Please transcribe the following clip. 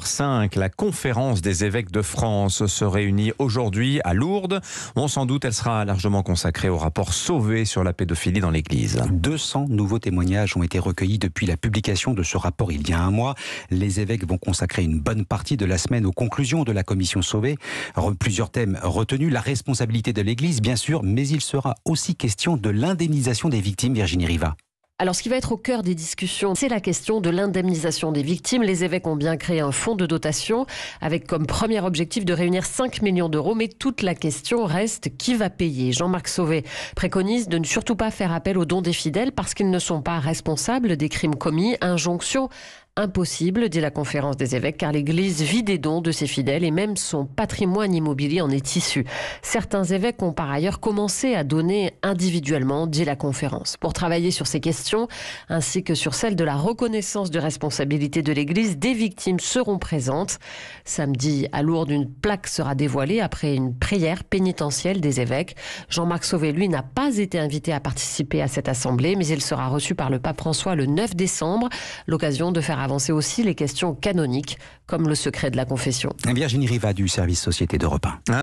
05 la conférence des évêques de France se réunit aujourd'hui à Lourdes. On sans doute, elle sera largement consacrée au rapport Sauvé sur la pédophilie dans l'Église. 200 nouveaux témoignages ont été recueillis depuis la publication de ce rapport il y a un mois. Les évêques vont consacrer une bonne partie de la semaine aux conclusions de la commission Sauvé. Plusieurs thèmes retenus, la responsabilité de l'Église, bien sûr, mais il sera aussi question de l'indemnisation des victimes, Virginie Riva. Alors ce qui va être au cœur des discussions, c'est la question de l'indemnisation des victimes. Les évêques ont bien créé un fonds de dotation avec comme premier objectif de réunir 5 millions d'euros, mais toute la question reste qui va payer. Jean-Marc Sauvé préconise de ne surtout pas faire appel aux dons des fidèles parce qu'ils ne sont pas responsables des crimes commis. Injonction Impossible, dit la conférence des évêques, car l'Église vit des dons de ses fidèles et même son patrimoine immobilier en est issu. Certains évêques ont par ailleurs commencé à donner individuellement, dit la conférence. Pour travailler sur ces questions, ainsi que sur celle de la reconnaissance de responsabilité de l'Église, des victimes seront présentes. Samedi, à Lourdes, une plaque sera dévoilée après une prière pénitentielle des évêques. Jean-Marc Sauvé, lui, n'a pas été invité à participer à cette assemblée, mais il sera reçu par le pape François le 9 décembre, l'occasion de faire avancer aussi les questions canoniques, comme le secret de la confession. Virginie Riva du service Société d'Europe 1.